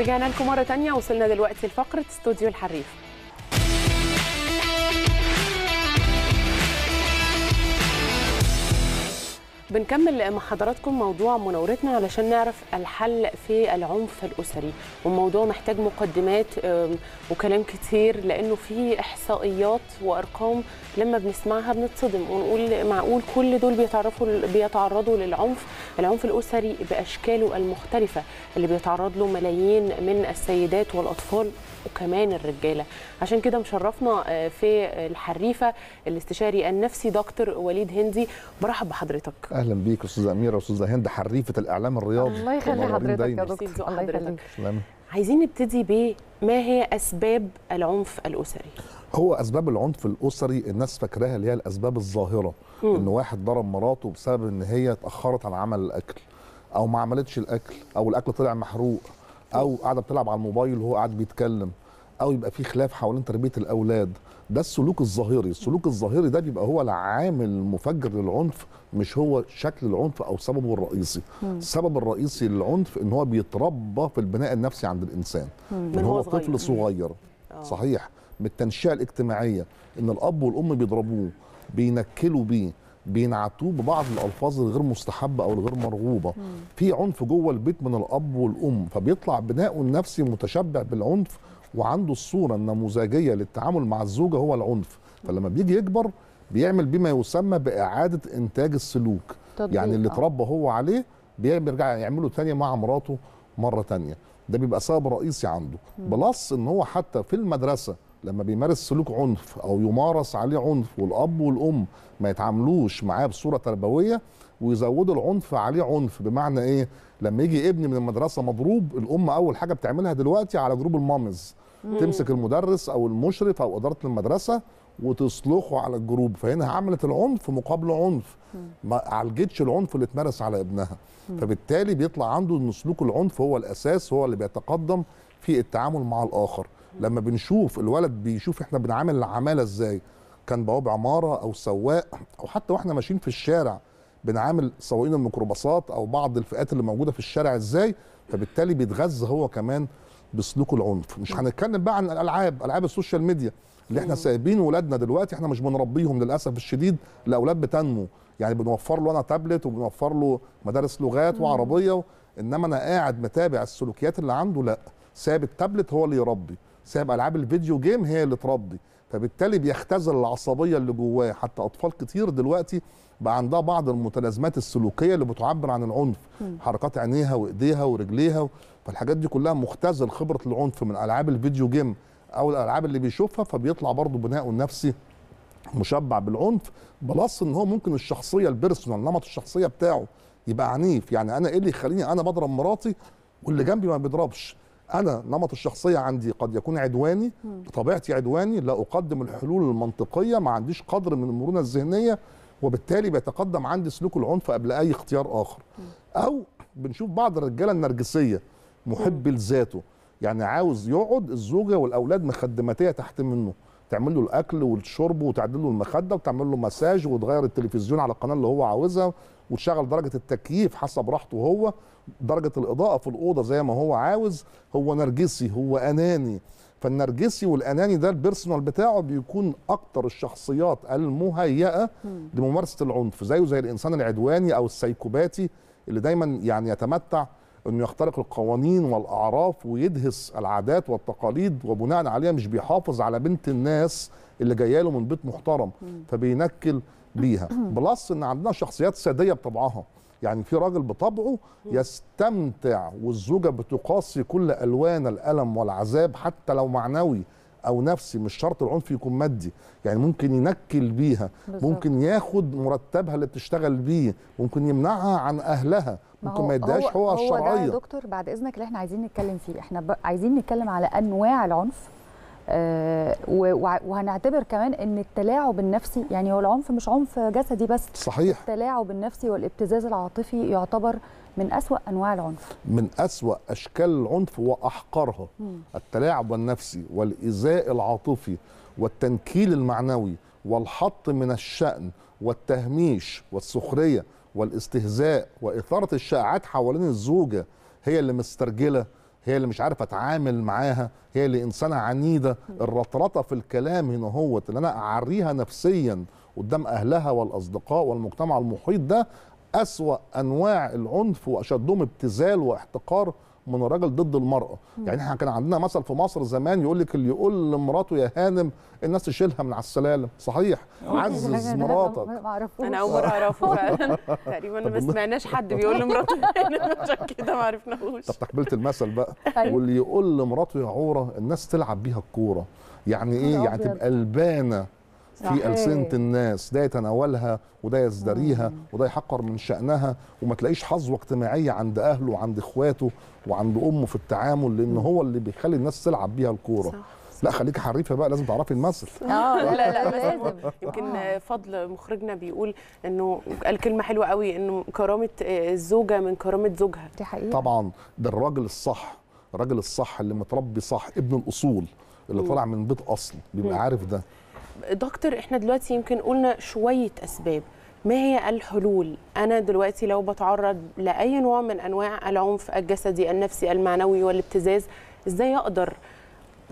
رجعنا لكم مرة تانية وصلنا دلوقتي لفقرة استوديو الحريف بنكمل مع حضراتكم موضوع مناورتنا علشان نعرف الحل في العنف الاسري والموضوع محتاج مقدمات وكلام كتير لانه في احصائيات وارقام لما بنسمعها بنتصدم ونقول معقول كل دول بيتعرفوا بيتعرضوا للعنف العنف الاسري باشكاله المختلفه اللي بيتعرض له ملايين من السيدات والاطفال وكمان الرجاله عشان كده مشرفنا آه، في الحريفه الاستشاري النفسي دكتور وليد هندي برحب بحضرتك اهلا بيك استاذه اميره استاذه هند حريفه الاعلام الرياضي الله يخلي حضرتك يا دكتور الله يخليك عايزين نبتدي بما هي اسباب العنف الاسري هو اسباب العنف الاسري الناس فاكراها اللي هي الاسباب الظاهره م. ان واحد ضرب مراته بسبب ان هي اتاخرت عن عمل الاكل او ما عملتش الاكل او الاكل طلع محروق او قاعده بتلعب على الموبايل وهو قاعد بيتكلم او يبقى في خلاف حوالين تربيه الاولاد ده السلوك الظاهري السلوك الظاهري ده بيبقى هو العامل المفجر للعنف مش هو شكل العنف او سببه الرئيسي مم. السبب الرئيسي للعنف ان هو بيتربى في البناء النفسي عند الانسان مم. من هو صغير. طفل صغير مم. آه. صحيح من التنشئه الاجتماعيه ان الاب والام بيضربوه بينكلوا بيه بينعتوه ببعض الالفاظ الغير مستحبه او الغير مرغوبه في عنف جوه البيت من الاب والام فبيطلع بناؤه النفسي متشبع بالعنف وعنده الصوره النموذجيه للتعامل مع الزوجه هو العنف فلما بيجي يكبر بيعمل بما يسمى باعاده انتاج السلوك يعني اللي آه. اتربى هو عليه بيرجع يعمله تانية مع مراته مره تانيه ده بيبقى سبب رئيسي عنده بلس ان هو حتى في المدرسه لما بيمارس سلوك عنف او يمارس عليه عنف والاب والام ما يتعاملوش معاه بصوره تربويه ويزودوا العنف عليه عنف بمعنى ايه لما يجي ابني من المدرسه مضروب الام اول حاجه بتعملها دلوقتي على جروب المامز مم. تمسك المدرس او المشرف او اداره المدرسه وتصلخه على الجروب فهنا عملت العنف مقابل عنف ما عالجتش العنف اللي اتمارس على ابنها مم. فبالتالي بيطلع عنده ان سلوك العنف هو الاساس هو اللي بيتقدم في التعامل مع الاخر لما بنشوف الولد بيشوف احنا بنعامل العماله ازاي كان بواب عماره او سواق او حتى واحنا ماشيين في الشارع بنعامل سواقين الميكروباصات او بعض الفئات اللي موجوده في الشارع ازاي فبالتالي بيتغذى هو كمان بسلوكه العنف مش هنتكلم بقى عن الالعاب العاب السوشيال ميديا اللي احنا سايبين ولادنا دلوقتي احنا مش بنربيهم للاسف الشديد الاولاد بتنمو يعني بنوفر له انا تابلت وبنوفر له مدارس لغات وعربيه انما انا قاعد متابع السلوكيات اللي عنده لا ساب التابلت هو اللي يربي سايب العاب الفيديو جيم هي اللي تربي فبالتالي بيختزل العصبيه اللي جواه حتى اطفال كتير دلوقتي بقى عندها بعض المتلازمات السلوكيه اللي بتعبر عن العنف م. حركات عينيها وايديها ورجليها فالحاجات دي كلها مختزل خبره العنف من العاب الفيديو جيم او الالعاب اللي بيشوفها فبيطلع برضه بناءه النفسي مشبع بالعنف بلس ان هو ممكن الشخصيه البيرسونال نمط الشخصيه بتاعه يبقى عنيف يعني انا ايه اللي يخليني انا بضرب مراتي واللي جنبي ما بيضربش انا نمط الشخصيه عندي قد يكون عدواني طبيعتي عدواني لا اقدم الحلول المنطقيه ما عنديش قدر من المرونه الذهنيه وبالتالي بيتقدم عندي سلوك العنف قبل اي اختيار اخر او بنشوف بعض الرجاله النرجسيه محب لذاته يعني عاوز يقعد الزوجه والاولاد مخدماتيه تحت منه تعمل له الاكل والشرب وتعدل له المخده وتعمل له مساج وتغير التلفزيون على القناه اللي هو عاوزها وتشغل درجه التكييف حسب راحته هو درجه الاضاءه في الاوضه زي ما هو عاوز هو نرجسي هو اناني فالنرجسي والاناني ده البيرسونال بتاعه بيكون اكتر الشخصيات المهيئه لممارسه العنف زيه زي الانسان العدواني او السيكوباتي اللي دايما يعني يتمتع انه يخترق القوانين والاعراف ويدهس العادات والتقاليد وبناء عليها مش بيحافظ على بنت الناس اللي جايه له من بيت محترم فبينكل بيها بلس ان عندنا شخصيات ساديه بطبعها يعني في راجل بطبعه يستمتع والزوجه بتقاسي كل الوان الالم والعذاب حتى لو معنوي او نفسي مش شرط العنف يكون مادي يعني ممكن ينكل بيها ممكن ياخد مرتبها اللي بتشتغل بيه ممكن يمنعها عن اهلها ممكن ما يديهاش هو, هو الشرعيه هو ده يا دكتور بعد اذنك اللي احنا عايزين نتكلم فيه احنا عايزين نتكلم على انواع العنف آه، وهنعتبر كمان ان التلاعب النفسي يعني هو العنف مش عنف جسدي بس صحيح التلاعب النفسي والابتزاز العاطفي يعتبر من أسوأ أنواع العنف من أسوأ أشكال العنف وأحقرها التلاعب النفسي والإيذاء العاطفي والتنكيل المعنوي والحط من الشأن والتهميش والسخرية والاستهزاء وإثارة الشائعات حوالين الزوجة هي اللي مسترجلة هي اللي مش عارفه اتعامل معاها هي اللي انسانه عنيده الرطرطه في الكلام هنا هو ان انا اعريها نفسيا قدام اهلها والاصدقاء والمجتمع المحيط ده اسوا انواع العنف واشدهم ابتذال واحتقار من الراجل ضد المراه مم. يعني احنا كان عندنا مثل في مصر زمان يقول لك اللي يقول لمراته يا هانم الناس تشيلها من على السلالم صحيح عزز مراتك انا اول مره آه. اعرفه فعلا تقريبا ما سمعناش حد بيقول لمراته عشان كده ما عرفناهوش طب تقبلت المثل بقى طيب. واللي يقول لمراته يا عوره الناس تلعب بيها الكوره يعني ايه يعني تبقى البانه في ألسنة الناس ده يتناولها وده يزدريها آه. وده يحقر من شأنها وما تلاقيش حظوة اجتماعية عند أهله وعند إخواته وعند أمه في التعامل لأن هو اللي بيخلي الناس تلعب بيها الكورة صح. لا خليكي حريفه بقى لازم تعرفي المثل اه لا لا لازم يمكن فضل مخرجنا بيقول انه قال كلمه حلوه قوي انه كرامه آه، الزوجه من كرامه زوجها دي حقيقة. طبعا ده الراجل الصح الراجل الصح اللي متربي صح ابن الاصول اللي طالع من بيت اصل بيبقى عارف ده دكتور احنا دلوقتي يمكن قلنا شويه اسباب ما هي الحلول انا دلوقتي لو بتعرض لاي نوع من انواع العنف الجسدي النفسي المعنوي والابتزاز ازاي اقدر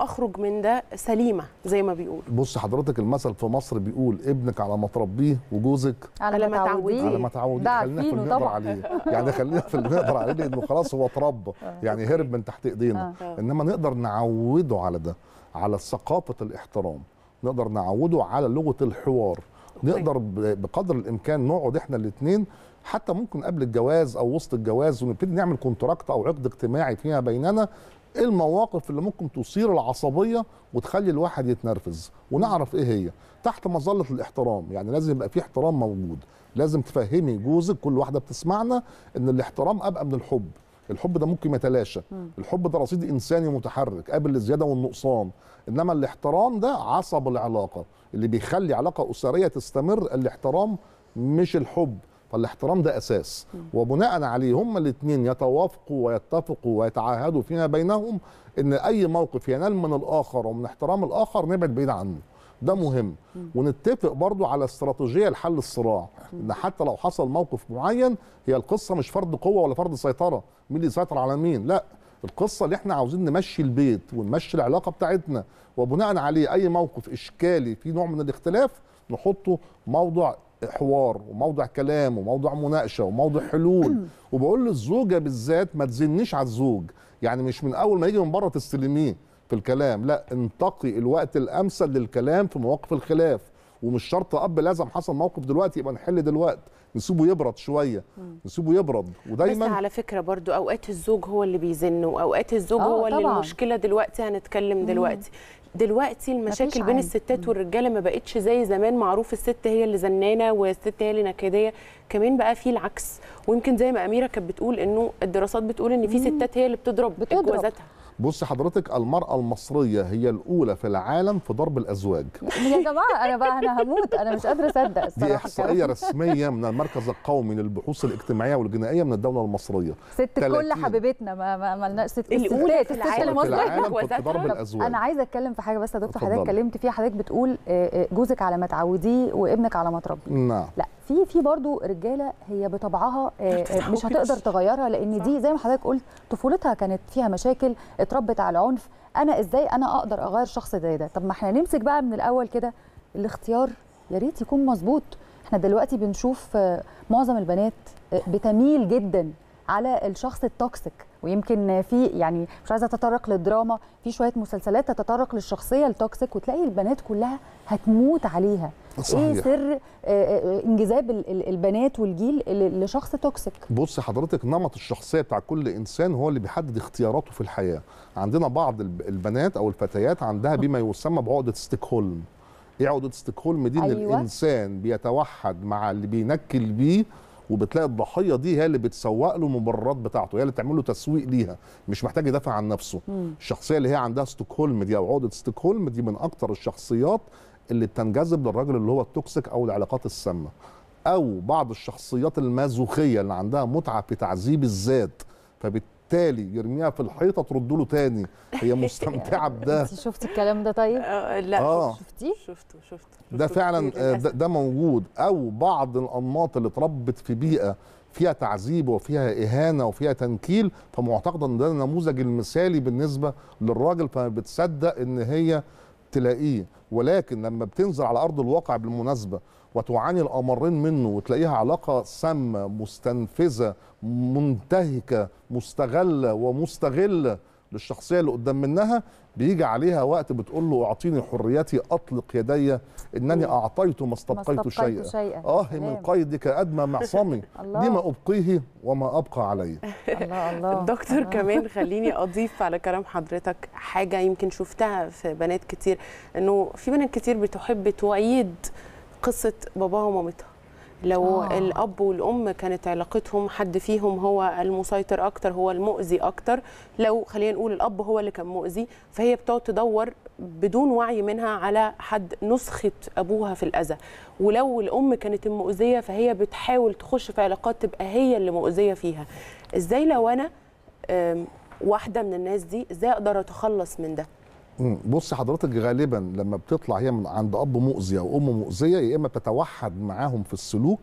اخرج من ده سليمه زي ما بيقول بص حضرتك المثل في مصر بيقول ابنك على ما تربيه وجوزك على ما تعوديه على ما تعوديه خلينا في اللي عليه يعني خلينا في اللي نقدر عليه لانه خلاص هو اتربى آه. يعني هرب من تحت ايدينا آه. انما نقدر نعوده على ده على ثقافه الاحترام نقدر نعوده على لغه الحوار نقدر بقدر الامكان نقعد احنا الاثنين حتى ممكن قبل الجواز او وسط الجواز ونبتدي نعمل كونتراكت او عقد اجتماعي فيما بيننا ايه المواقف اللي ممكن تثير العصبيه وتخلي الواحد يتنرفز ونعرف ايه هي تحت مظله الاحترام يعني لازم يبقى في احترام موجود لازم تفهمي جوزك كل واحده بتسمعنا ان الاحترام ابقى من الحب الحب ده ممكن يتلاشى الحب ده رصيد انساني متحرك قابل للزياده والنقصان انما الاحترام ده عصب العلاقه اللي بيخلي علاقه اسريه تستمر الاحترام مش الحب فالاحترام ده اساس وبناء عليه هما الاثنين يتوافقوا ويتفقوا ويتعاهدوا فيما بينهم ان اي موقف ينال من الاخر ومن احترام الاخر نبعد بعيد عنه ده مهم ونتفق برضو على استراتيجيه لحل الصراع ان حتى لو حصل موقف معين هي القصه مش فرض قوه ولا فرض سيطره مين اللي يسيطر على مين لا القصه اللي احنا عاوزين نمشي البيت ونمشي العلاقه بتاعتنا وبناء عليه اي موقف اشكالي في نوع من الاختلاف نحطه موضع حوار وموضع كلام وموضع مناقشه وموضع حلول وبقول للزوجه بالذات ما تزنيش على الزوج يعني مش من اول ما يجي من بره تستلميه في الكلام لا انتقي الوقت الامثل للكلام في مواقف الخلاف ومش شرط اب لازم حصل موقف دلوقتي يبقى نحل دلوقتي نسيبه يبرد شويه نسيبه يبرد ودايما بس على فكره برضو اوقات الزوج هو اللي بيزن واوقات الزوج آه، هو طبعًا. اللي المشكله دلوقتي هنتكلم دلوقتي دلوقتي المشاكل بين الستات والرجاله ما بقتش زي زمان معروف الست هي اللي زنانه والست هي اللي نكديه كمان بقى في العكس ويمكن زي ما اميره كانت بتقول انه الدراسات بتقول ان في ستات هي اللي بتضرب, بتضرب. جوازاتها بص حضرتك المرأة المصرية هي الأولى في العالم في ضرب الأزواج يا جماعة أنا بقى أنا هموت أنا مش قادرة أصدق الصراحة دي إحصائية رسمية من المركز القومي للبحوث الاجتماعية والجنائية من الدولة المصرية ست كل حبيبتنا ما ما مالناش ست الأولى في ست في العالم في ضرب الأزواج أنا عايزة أتكلم في حاجة بس يا دكتور حضرتك اتكلمت فيها حضرتك بتقول آه، آه، جوزك على ما تعوديه وابنك على ما تربيه نعم لا في في برضه رجاله هي بطبعها آه، آه، مش هتقدر تغيرها لان دي زي ما حضرتك قلت طفولتها كانت فيها مشاكل اتربت على العنف انا ازاي انا اقدر اغير شخص زي ده طب ما احنا نمسك بقى من الاول كده الاختيار يا ريت يكون مظبوط احنا دلوقتي بنشوف آه، معظم البنات بتميل جدا على الشخص التوكسيك ويمكن في يعني مش عايزه اتطرق للدراما في شويه مسلسلات تتطرق للشخصيه التوكسيك وتلاقي البنات كلها هتموت عليها إيه صحيح. ايه سر آه، آه، انجذاب البنات والجيل لشخص توكسيك بص حضرتك نمط الشخصيه بتاع كل انسان هو اللي بيحدد اختياراته في الحياه عندنا بعض البنات او الفتيات عندها اه. بما يسمى بعقده ستوكهولم ايه عقده ستوكهولم دي أيوة. الانسان بيتوحد مع اللي بينكل بيه وبتلاقي الضحيه دي هي اللي بتسوق له المبررات بتاعته هي اللي بتعمل له تسويق ليها مش محتاج يدافع عن نفسه مم. الشخصيه اللي هي عندها ستوكهولم دي او عقده ستوكهولم دي من اكتر الشخصيات اللي بتنجذب للراجل اللي هو التوكسيك او العلاقات السامه او بعض الشخصيات المازوخيه اللي عندها متعه في تعذيب الذات فبالتالي يرميها في الحيطه ترد له تاني هي مستمتعه يعني بده انت شفت الكلام ده طيب آه، آه، لا آه. شفتيه شفته شفته ده فعلا آه، ده, موجود او بعض الانماط اللي اتربت في بيئه فيها تعذيب وفيها اهانه وفيها تنكيل فمعتقده ان ده النموذج المثالي بالنسبه للراجل فما بتصدق ان هي تلاقيه ولكن لما بتنزل على ارض الواقع بالمناسبه وتعاني الامرين منه وتلاقيها علاقه سامه مستنفذه منتهكه مستغله ومستغله للشخصيه اللي قدام منها بيجي عليها وقت بتقول له اعطيني حريتي اطلق يدي انني اعطيت ما استبقيت شيئا, شيئا. اه من قيدك ادمى معصمي لما ابقيه وما ابقى علي الله الله دكتور آه. كمان خليني اضيف على كلام حضرتك حاجه يمكن شفتها في بنات كتير انه في بنات كتير بتحب تعيد قصه باباها ومامتها لو آه. الاب والام كانت علاقتهم حد فيهم هو المسيطر اكتر هو المؤذي اكتر لو خلينا نقول الاب هو اللي كان مؤذي فهي بتقعد تدور بدون وعي منها على حد نسخه ابوها في الاذى ولو الام كانت المؤذيه فهي بتحاول تخش في علاقات تبقى هي اللي مؤذيه فيها ازاي لو انا واحده من الناس دي ازاي اقدر اتخلص من ده بص حضرتك غالبا لما بتطلع هي من عند اب مؤذي او ام مؤذيه يا اما بتتوحد معاهم في السلوك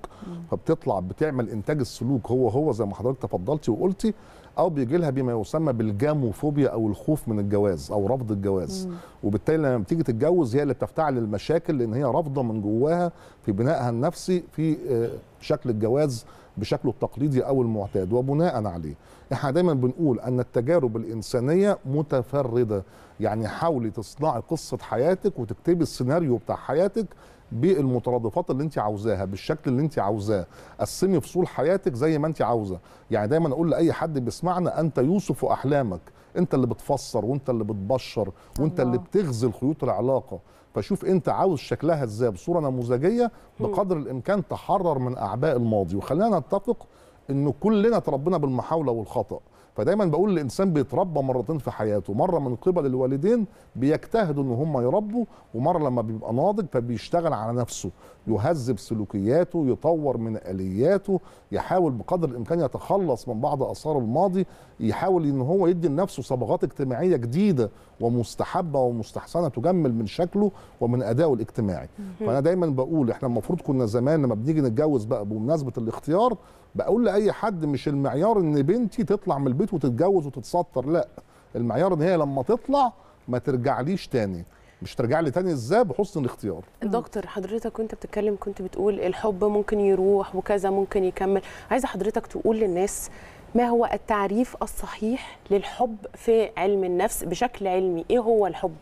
فبتطلع بتعمل انتاج السلوك هو هو زي ما حضرتك تفضلتي وقلتي او بيجي لها بما يسمى بالجاموفوبيا او الخوف من الجواز او رفض الجواز مم. وبالتالي لما بتيجي تتجوز هي اللي بتفتعل المشاكل لان هي رافضه من جواها في بنائها النفسي في آه، شكل الجواز بشكله التقليدي او المعتاد وبناء عليه احنا دايما بنقول ان التجارب الانسانيه متفرده يعني حاولي تصنعي قصه حياتك وتكتبي السيناريو بتاع حياتك بالمترادفات اللي انت عاوزاها بالشكل اللي انت عاوزاه قسمي فصول حياتك زي ما انت عاوزه يعني دايما اقول لاي حد بيسمعنا انت يوسف احلامك انت اللي بتفسر وانت اللي بتبشر وانت الله. اللي بتغزل خيوط العلاقه فشوف انت عاوز شكلها ازاي بصوره نموذجيه بقدر الامكان تحرر من اعباء الماضي وخلينا نتفق انه كلنا تربينا بالمحاوله والخطا فدايما بقول الانسان بيتربى مرتين في حياته مره من قبل الوالدين بيجتهدوا ان هم يربوا ومره لما بيبقى ناضج فبيشتغل على نفسه يهذب سلوكياته يطور من الياته يحاول بقدر الامكان يتخلص من بعض اثار الماضي يحاول ان هو يدي لنفسه صبغات اجتماعيه جديده ومستحبه ومستحسنه تجمل من شكله ومن ادائه الاجتماعي فانا دايما بقول احنا المفروض كنا زمان لما بنيجي نتجوز بقى بمناسبه الاختيار بقول لاي حد مش المعيار ان بنتي تطلع من البيت وتتجوز وتتستر لا المعيار ان هي لما تطلع ما ترجعليش تاني مش ترجع لي تاني ازاي بحسن الاختيار دكتور حضرتك وانت بتتكلم كنت بتقول الحب ممكن يروح وكذا ممكن يكمل عايز حضرتك تقول للناس ما هو التعريف الصحيح للحب في علم النفس بشكل علمي ايه هو الحب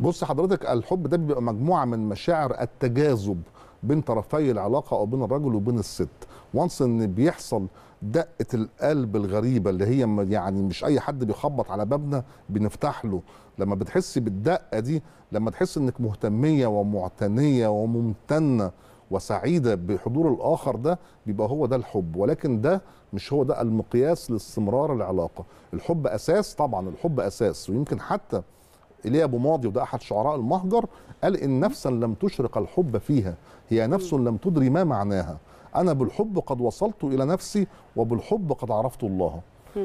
بص حضرتك الحب ده بيبقى مجموعه من مشاعر التجاذب بين طرفي العلاقه او بين الرجل وبين الست وانس ان بيحصل دقه القلب الغريبه اللي هي يعني مش اي حد بيخبط على بابنا بنفتح له لما بتحسي بالدقه دي لما تحس انك مهتميه ومعتنيه وممتنه وسعيده بحضور الاخر ده بيبقى هو ده الحب ولكن ده مش هو ده المقياس لاستمرار العلاقه الحب اساس طبعا الحب اساس ويمكن حتى ايليا ابو ماضي وده احد شعراء المهجر قال ان نفسا لم تشرق الحب فيها هي نفس لم تدري ما معناها أنا بالحب قد وصلت إلى نفسي وبالحب قد عرفت الله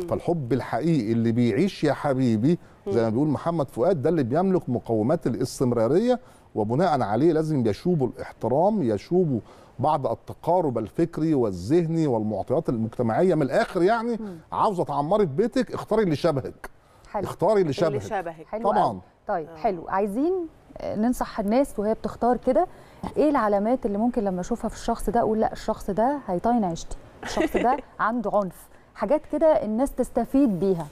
فالحب الحقيقي اللي بيعيش يا حبيبي زي ما بيقول محمد فؤاد ده اللي بيملك مقومات الاستمراريه وبناء عليه لازم يشوبوا الاحترام يشوبوا بعض التقارب الفكري والذهني والمعطيات المجتمعيه من الاخر يعني عاوزه تعمري في بيتك اختاري اللي شبهك حلو. اختاري اللي شبهك, اللي شبهك. طبعا طيب أوه. حلو عايزين آه، ننصح الناس وهي بتختار كده ايه العلامات اللي ممكن لما اشوفها في الشخص ده اقول لا الشخص ده هيطين عيشتي الشخص ده عنده عنف حاجات كده الناس تستفيد بيها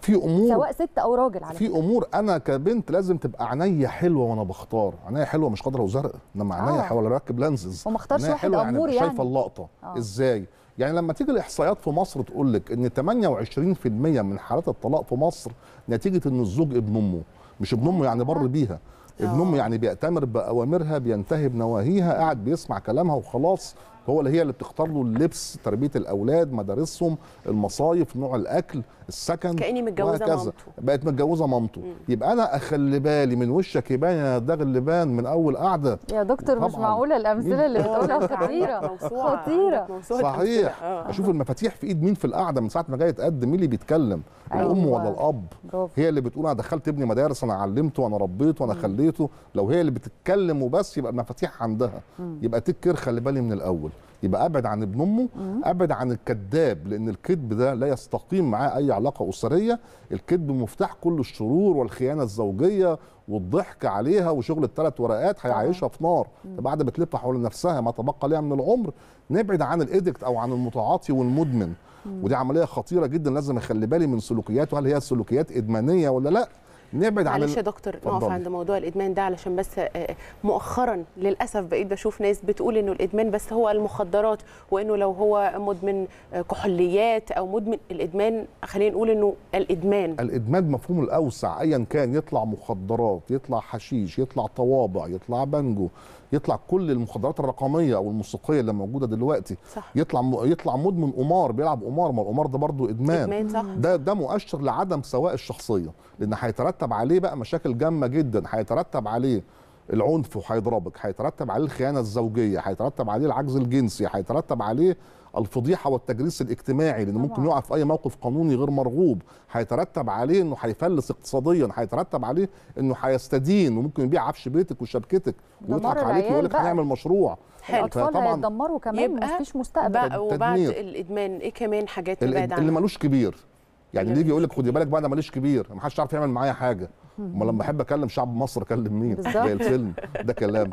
في امور سواء ست او راجل على في امور انا كبنت لازم تبقى عينيا حلوه وانا بختار عينيا حلوه مش خضراء وزرقاء انما عينيا آه. حلوه راكب لانزز وما اختارش واحد حلوة امور يعني, يعني. شايفه اللقطه آه. ازاي يعني لما تيجي الاحصائيات في مصر تقول لك ان 28% من حالات الطلاق في مصر نتيجه ان الزوج ابن امه مش ابن امه يعني بر آه. بيها ابن امه يعني بيأتمر باوامرها بينتهي بنواهيها قاعد بيسمع كلامها وخلاص هو اللي هي اللي بتختار له اللبس تربيه الاولاد مدارسهم المصايف نوع الاكل السكن كاني متجوزه مامته بقت متجوزه مامته يبقى انا اخلي بالي من وشك يبان يا داغ اللبان من اول قعده يا دكتور مش معقوله الامثله اللي بتقولها خطيره خطيره صحيح اه. اشوف المفاتيح في ايد مين في القعده من ساعه ما جاي يتقدم مين اللي بيتكلم أيوة. الام ولا الاب هي اللي بتقول انا دخلت ابني مدارس انا علمته وانا ربيته وانا خليته لو هي اللي بتتكلم وبس يبقى المفاتيح عندها يبقى تكر خلي بالي من الاول الرجل يبقى ابعد عن ابن امه ابعد عن الكذاب لان الكذب ده لا يستقيم معاه اي علاقه اسريه الكذب مفتاح كل الشرور والخيانه الزوجيه والضحك عليها وشغل الثلاث ورقات هيعيشها في نار بعد ما تلف حول نفسها ما تبقى ليها من العمر نبعد عن الادكت او عن المتعاطي والمدمن ودي عمليه خطيره جدا لازم اخلي بالي من سلوكياته هل هي سلوكيات ادمانيه ولا لا نبعد عن معلش يا دكتور نقف عند موضوع الادمان ده علشان بس آه، آه، مؤخرا للاسف بقيت بشوف ناس بتقول انه الادمان بس هو المخدرات وانه لو هو مدمن آه، كحوليات او مدمن الادمان خلينا نقول انه الادمان الادمان مفهومه الاوسع ايا كان يطلع مخدرات يطلع حشيش يطلع طوابع يطلع بنجو يطلع كل المخدرات الرقميه او الموسيقيه اللي موجوده دلوقتي صح. يطلع م... يطلع مدمن قمار بيلعب قمار ما القمار ده برضه ادمان, إدمان صح. ده ده مؤشر لعدم سواء الشخصيه لان هيترتب عليه بقى مشاكل جامه جدا هيترتب عليه العنف وهيضربك هيترتب عليه الخيانه الزوجيه هيترتب عليه العجز الجنسي هيترتب عليه الفضيحه والتجريس الاجتماعي لان ممكن يقع في اي موقف قانوني غير مرغوب هيترتب عليه انه هيفلس اقتصاديا هيترتب عليه انه هيستدين وممكن يبيع عفش بيتك وشبكتك ويضحك عليك ويقول لك هنعمل مشروع الاطفال طبعا هيتدمروا كمان مفيش مستقبل وبعد الادمان ايه كمان حاجات اللي, اللي ملوش كبير يعني اللي يجي يقول لك خدي بالك بقى انا ماليش كبير ما حدش عارف يعمل معايا حاجه امال لما احب اكلم شعب مصر اكلم مين زي الفيلم ده كلام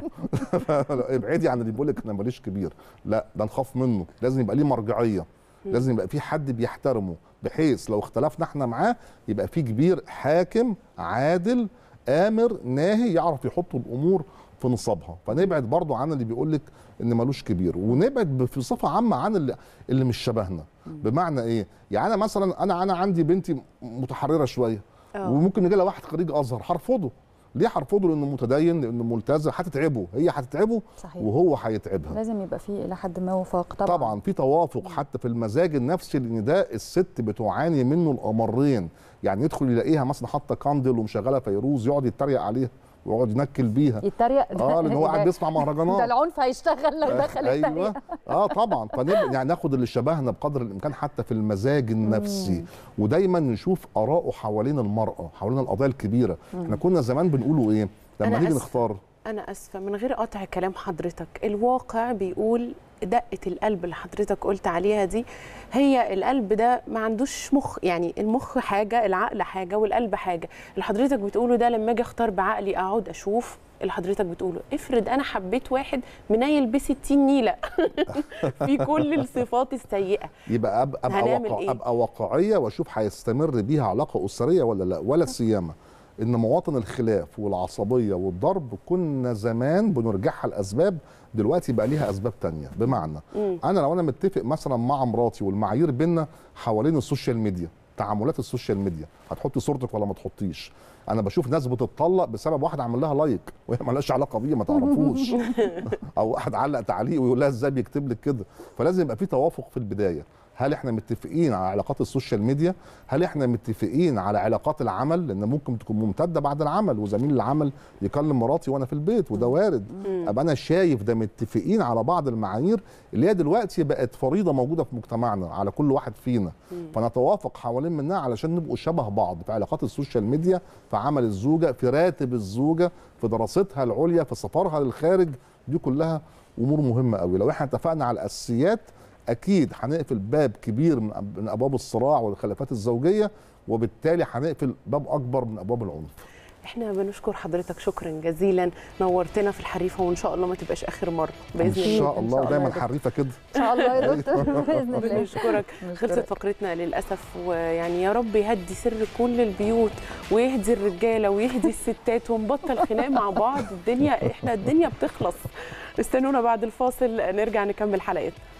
ابعدي عن اللي بيقول لك انا ماليش كبير لا ده نخاف منه لازم يبقى ليه مرجعيه لازم يبقى في حد بيحترمه بحيث لو اختلفنا احنا معاه يبقى في كبير حاكم عادل امر ناهي يعرف يحط الامور في نصابها فنبعد برضو عن اللي بيقول لك ان ملوش كبير ونبعد بصفه عامه عن اللي, اللي مش شبهنا بمعنى ايه يعني انا مثلا انا انا عندي بنتي متحرره شويه أوه. وممكن يجي لها واحد خريج ازهر هرفضه ليه هرفضه لانه متدين لانه ملتزم هتتعبه هي هتتعبه صحيح. وهو هيتعبها لازم يبقى في الى حد ما وفاق طبعا طبعا في توافق حتى في المزاج النفسي لان ده الست بتعاني منه الامرين يعني يدخل يلاقيها مثلا حاطه كاندل ومشغله فيروز يقعد يتريق عليها ويقعد ينكل بيها يتريق اه لان هو قاعد بيسمع مهرجانات ده العنف هيشتغل لو دخل ايوه اه طبعا يعني ناخد اللي شبهنا بقدر الامكان حتى في المزاج النفسي ودايما نشوف اراءه حوالين المراه حوالين القضايا الكبيره احنا كنا زمان بنقولوا ايه لما نيجي نختار انا اسفه من غير قطع كلام حضرتك الواقع بيقول دقه القلب اللي حضرتك قلت عليها دي هي القلب ده ما عندوش مخ يعني المخ حاجه العقل حاجه والقلب حاجه اللي حضرتك بتقوله ده لما اجي اختار بعقلي اقعد اشوف اللي حضرتك بتقوله افرض انا حبيت واحد منيل ب 60 نيله في كل الصفات السيئه يبقى ابقى ابقى, واقع إيه؟ أبقى واقعيه واشوف هيستمر بيها علاقه اسريه ولا لا ولا سيامه ان مواطن الخلاف والعصبيه والضرب كنا زمان بنرجعها لاسباب دلوقتي بقى ليها اسباب تانية بمعنى مم. انا لو انا متفق مثلا مع مراتي والمعايير بينا حوالين السوشيال ميديا تعاملات السوشيال ميديا هتحطي صورتك ولا ما تحطيش انا بشوف ناس بتتطلق بسبب واحد عمل لها لايك وهي مالهاش علاقه بيه ما تعرفوش او واحد علق تعليق ويقول لها ازاي بيكتب لك كده فلازم يبقى في توافق في البدايه هل احنا متفقين على علاقات السوشيال ميديا هل احنا متفقين على علاقات العمل لان ممكن تكون ممتده بعد العمل وزميل العمل يكلم مراتي وانا في البيت وده وارد ابقى انا شايف ده متفقين على بعض المعايير اللي هي دلوقتي بقت فريضه موجوده في مجتمعنا على كل واحد فينا فنتوافق حوالين منها علشان نبقوا شبه بعض في علاقات السوشيال ميديا في عمل الزوجه في راتب الزوجه في دراستها العليا في سفرها للخارج دي كلها امور مهمه قوي لو احنا اتفقنا على الاساسيات اكيد هنقفل باب كبير من ابواب الصراع والخلافات الزوجيه وبالتالي هنقفل باب اكبر من ابواب العنف احنا بنشكر حضرتك شكرا جزيلا نورتنا في الحريفه وان شاء الله ما تبقاش اخر مره باذن الله ان شاء الله دايما حريفه كده ان شاء الله يا دكتور باذن الله بنشكرك خلصت فقرتنا للاسف ويعني يا رب يهدي سر كل البيوت ويهدي الرجاله ويهدي الستات ونبطل خناق مع بعض الدنيا احنا الدنيا بتخلص استنونا بعد الفاصل نرجع نكمل حلقتنا